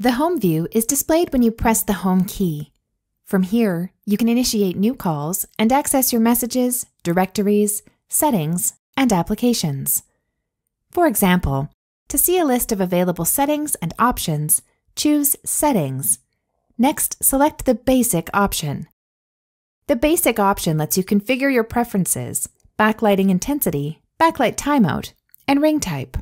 The Home view is displayed when you press the Home key. From here, you can initiate new calls and access your messages, directories, settings, and applications. For example, to see a list of available settings and options, choose Settings. Next, select the Basic option. The Basic option lets you configure your preferences, backlighting intensity, backlight timeout, and ring type.